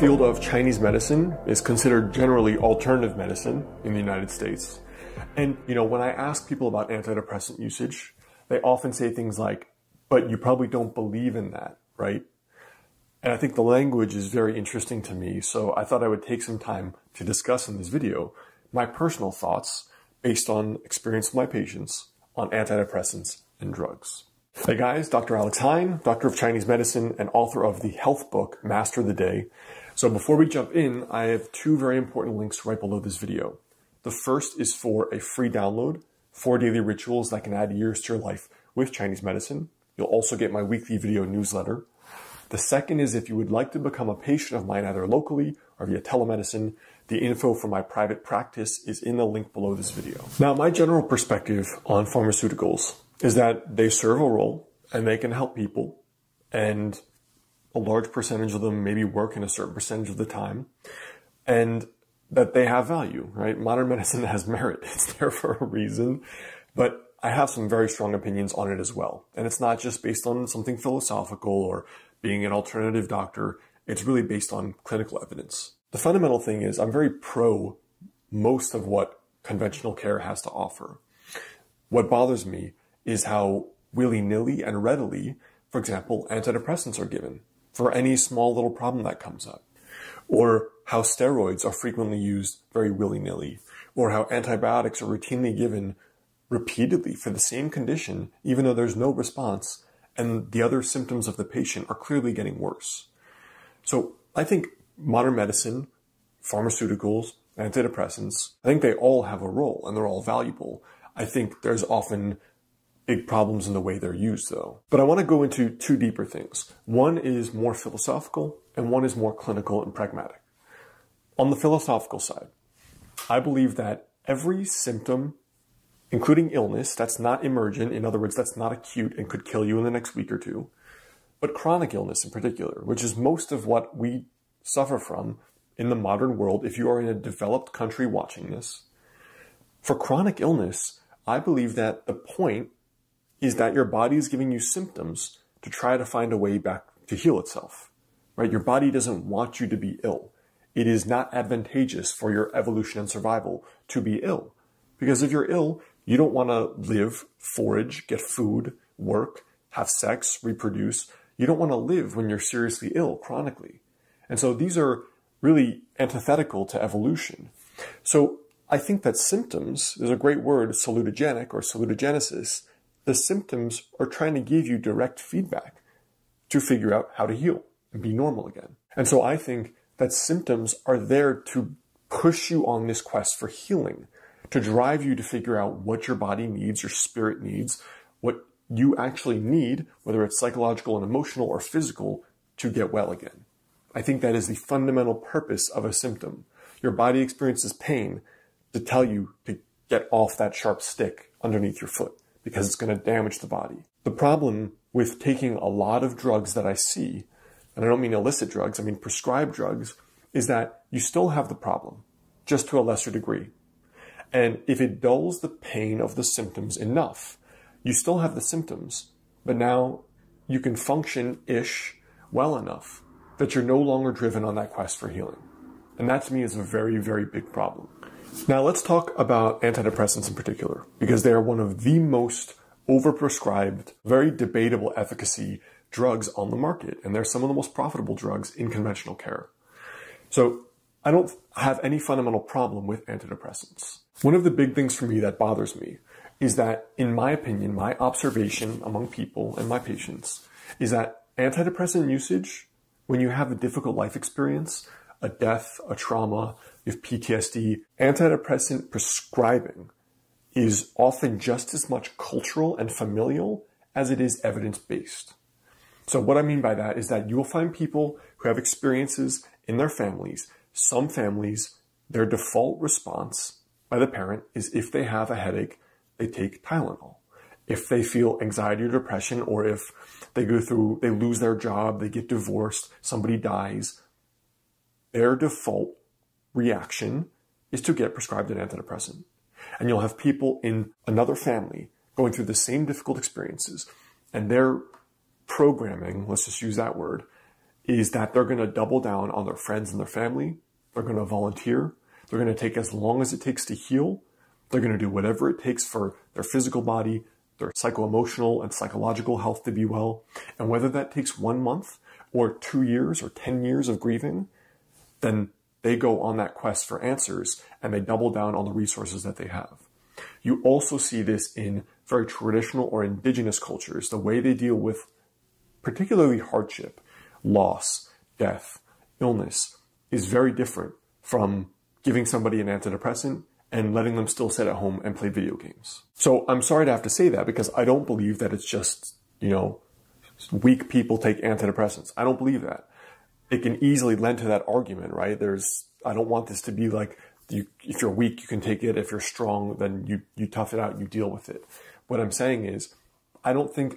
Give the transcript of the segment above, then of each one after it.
field of Chinese medicine is considered generally alternative medicine in the United States. And, you know, when I ask people about antidepressant usage, they often say things like, but you probably don't believe in that, right? And I think the language is very interesting to me, so I thought I would take some time to discuss in this video my personal thoughts based on experience of my patients on antidepressants and drugs. Hey guys, Dr. Alex Hine, doctor of Chinese medicine and author of the health book, Master the Day. So before we jump in, I have two very important links right below this video. The first is for a free download, four daily rituals that can add years to your life with Chinese medicine. You'll also get my weekly video newsletter. The second is if you would like to become a patient of mine either locally or via telemedicine, the info for my private practice is in the link below this video. Now, my general perspective on pharmaceuticals is that they serve a role and they can help people. And a large percentage of them maybe work in a certain percentage of the time, and that they have value, right? Modern medicine has merit. It's there for a reason. But I have some very strong opinions on it as well. And it's not just based on something philosophical or being an alternative doctor. It's really based on clinical evidence. The fundamental thing is I'm very pro most of what conventional care has to offer. What bothers me is how willy-nilly and readily, for example, antidepressants are given for any small little problem that comes up. Or how steroids are frequently used very willy-nilly. Or how antibiotics are routinely given repeatedly for the same condition, even though there's no response, and the other symptoms of the patient are clearly getting worse. So I think modern medicine, pharmaceuticals, antidepressants, I think they all have a role and they're all valuable. I think there's often big problems in the way they're used though. But I want to go into two deeper things. One is more philosophical and one is more clinical and pragmatic. On the philosophical side, I believe that every symptom, including illness, that's not emergent, in other words, that's not acute and could kill you in the next week or two, but chronic illness in particular, which is most of what we suffer from in the modern world if you are in a developed country watching this. For chronic illness, I believe that the point is that your body is giving you symptoms to try to find a way back to heal itself. Right? Your body doesn't want you to be ill. It is not advantageous for your evolution and survival to be ill. Because if you're ill, you don't want to live, forage, get food, work, have sex, reproduce. You don't want to live when you're seriously ill chronically. And so these are really antithetical to evolution. So I think that symptoms is a great word, salutogenic or salutogenesis, the symptoms are trying to give you direct feedback to figure out how to heal and be normal again. And so I think that symptoms are there to push you on this quest for healing, to drive you to figure out what your body needs, your spirit needs, what you actually need, whether it's psychological and emotional or physical, to get well again. I think that is the fundamental purpose of a symptom. Your body experiences pain to tell you to get off that sharp stick underneath your foot because it's going to damage the body. The problem with taking a lot of drugs that I see, and I don't mean illicit drugs, I mean prescribed drugs, is that you still have the problem, just to a lesser degree. And if it dulls the pain of the symptoms enough, you still have the symptoms, but now you can function ish well enough that you're no longer driven on that quest for healing. And that to me is a very, very big problem. Now let's talk about antidepressants in particular, because they are one of the most overprescribed, very debatable efficacy drugs on the market, and they're some of the most profitable drugs in conventional care. So I don't have any fundamental problem with antidepressants. One of the big things for me that bothers me is that, in my opinion, my observation among people and my patients is that antidepressant usage, when you have a difficult life experience, a death, a trauma, you have PTSD. Antidepressant prescribing is often just as much cultural and familial as it is evidence based. So, what I mean by that is that you will find people who have experiences in their families. Some families, their default response by the parent is if they have a headache, they take Tylenol. If they feel anxiety or depression, or if they go through, they lose their job, they get divorced, somebody dies, their default reaction is to get prescribed an antidepressant. And you'll have people in another family going through the same difficult experiences, and their programming, let's just use that word, is that they're going to double down on their friends and their family. They're going to volunteer. They're going to take as long as it takes to heal. They're going to do whatever it takes for their physical body, their psycho-emotional and psychological health to be well. And whether that takes one month or two years or 10 years of grieving, then they go on that quest for answers and they double down on the resources that they have. You also see this in very traditional or indigenous cultures, the way they deal with particularly hardship, loss, death, illness is very different from giving somebody an antidepressant and letting them still sit at home and play video games. So I'm sorry to have to say that because I don't believe that it's just, you know, weak people take antidepressants. I don't believe that it can easily lend to that argument, right? There's, I don't want this to be like, you, if you're weak, you can take it. If you're strong, then you, you tough it out, you deal with it. What I'm saying is, I don't think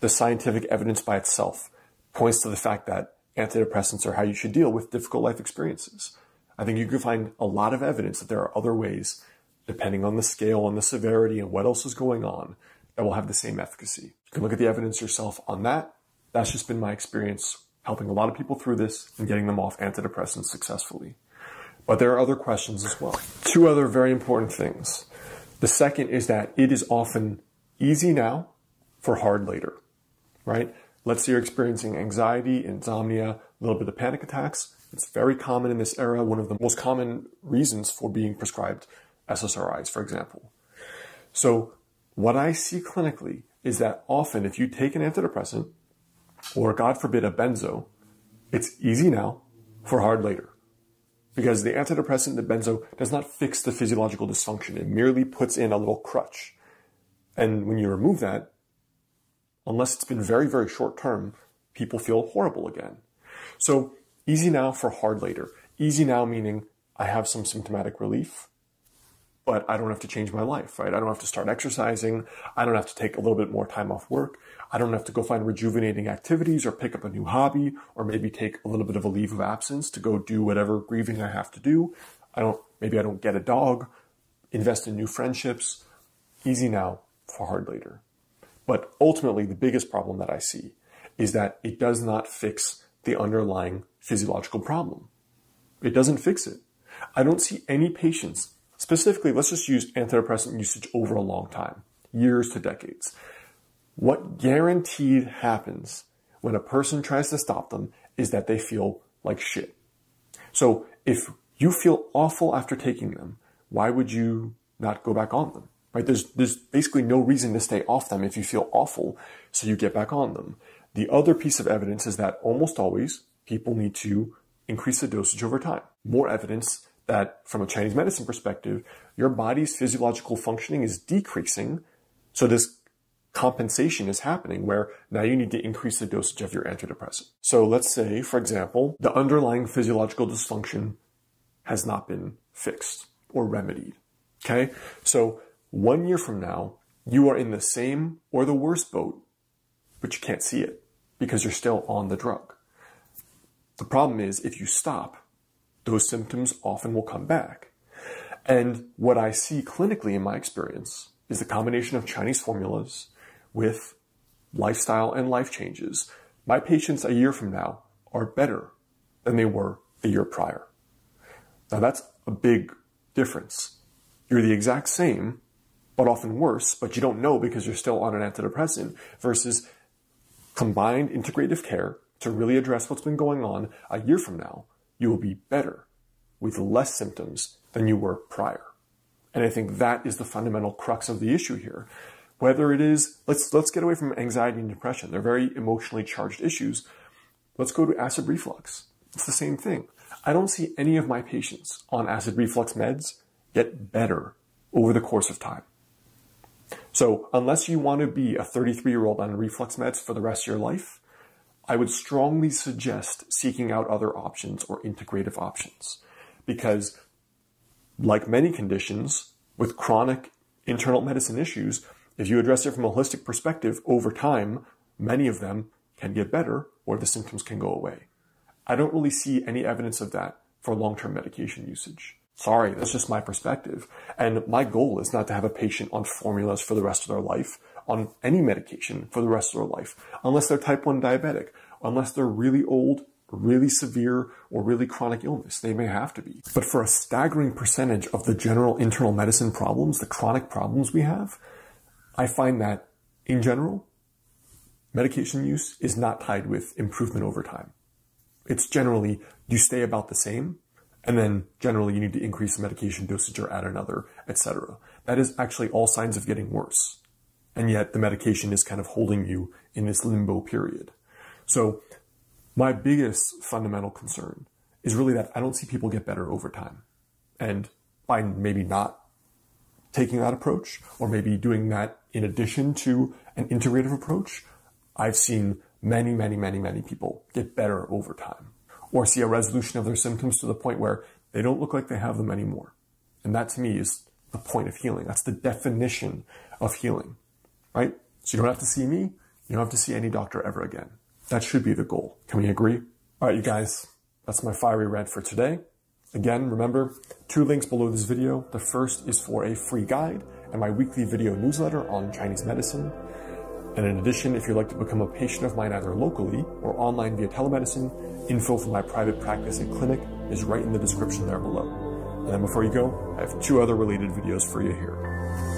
the scientific evidence by itself points to the fact that antidepressants are how you should deal with difficult life experiences. I think you can find a lot of evidence that there are other ways, depending on the scale and the severity and what else is going on, that will have the same efficacy. You can look at the evidence yourself on that. That's just been my experience helping a lot of people through this and getting them off antidepressants successfully. But there are other questions as well. Two other very important things. The second is that it is often easy now for hard later, right? Let's say you're experiencing anxiety, insomnia, a little bit of panic attacks. It's very common in this era, one of the most common reasons for being prescribed SSRIs, for example. So what I see clinically is that often if you take an antidepressant, or God forbid a benzo, it's easy now for hard later. Because the antidepressant, the benzo, does not fix the physiological dysfunction. It merely puts in a little crutch. And when you remove that, unless it's been very, very short term, people feel horrible again. So easy now for hard later. Easy now meaning I have some symptomatic relief but I don't have to change my life, right? I don't have to start exercising. I don't have to take a little bit more time off work. I don't have to go find rejuvenating activities or pick up a new hobby or maybe take a little bit of a leave of absence to go do whatever grieving I have to do. I don't, maybe I don't get a dog, invest in new friendships. Easy now for hard later. But ultimately, the biggest problem that I see is that it does not fix the underlying physiological problem. It doesn't fix it. I don't see any patients Specifically, let's just use antidepressant usage over a long time, years to decades. What guaranteed happens when a person tries to stop them is that they feel like shit. So if you feel awful after taking them, why would you not go back on them? Right? There's, there's basically no reason to stay off them if you feel awful, so you get back on them. The other piece of evidence is that almost always people need to increase the dosage over time. More evidence that from a Chinese medicine perspective, your body's physiological functioning is decreasing. So this compensation is happening where now you need to increase the dosage of your antidepressant. So let's say, for example, the underlying physiological dysfunction has not been fixed or remedied. Okay. So one year from now, you are in the same or the worst boat, but you can't see it because you're still on the drug. The problem is if you stop, those symptoms often will come back. And what I see clinically in my experience is the combination of Chinese formulas with lifestyle and life changes. My patients a year from now are better than they were a year prior. Now that's a big difference. You're the exact same, but often worse, but you don't know because you're still on an antidepressant versus combined integrative care to really address what's been going on a year from now you will be better with less symptoms than you were prior. And I think that is the fundamental crux of the issue here. Whether it is, let's, let's get away from anxiety and depression. They're very emotionally charged issues. Let's go to acid reflux. It's the same thing. I don't see any of my patients on acid reflux meds get better over the course of time. So unless you want to be a 33 year old on reflux meds for the rest of your life, I would strongly suggest seeking out other options or integrative options because, like many conditions with chronic internal medicine issues, if you address it from a holistic perspective over time, many of them can get better or the symptoms can go away. I don't really see any evidence of that for long term medication usage. Sorry, that's just my perspective. And my goal is not to have a patient on formulas for the rest of their life on any medication for the rest of their life, unless they're type 1 diabetic, unless they're really old, really severe, or really chronic illness. They may have to be. But for a staggering percentage of the general internal medicine problems, the chronic problems we have, I find that in general, medication use is not tied with improvement over time. It's generally you stay about the same, and then generally you need to increase the medication dosage or add another, etc. That is actually all signs of getting worse and yet the medication is kind of holding you in this limbo period. So my biggest fundamental concern is really that I don't see people get better over time. And by maybe not taking that approach, or maybe doing that in addition to an integrative approach, I've seen many, many, many, many people get better over time or see a resolution of their symptoms to the point where they don't look like they have them anymore. And that to me is the point of healing. That's the definition of healing right? So you don't have to see me. You don't have to see any doctor ever again. That should be the goal. Can we agree? All right, you guys, that's my fiery rant for today. Again, remember, two links below this video. The first is for a free guide and my weekly video newsletter on Chinese medicine. And in addition, if you'd like to become a patient of mine either locally or online via telemedicine, info for my private practice and clinic is right in the description there below. And then before you go, I have two other related videos for you here.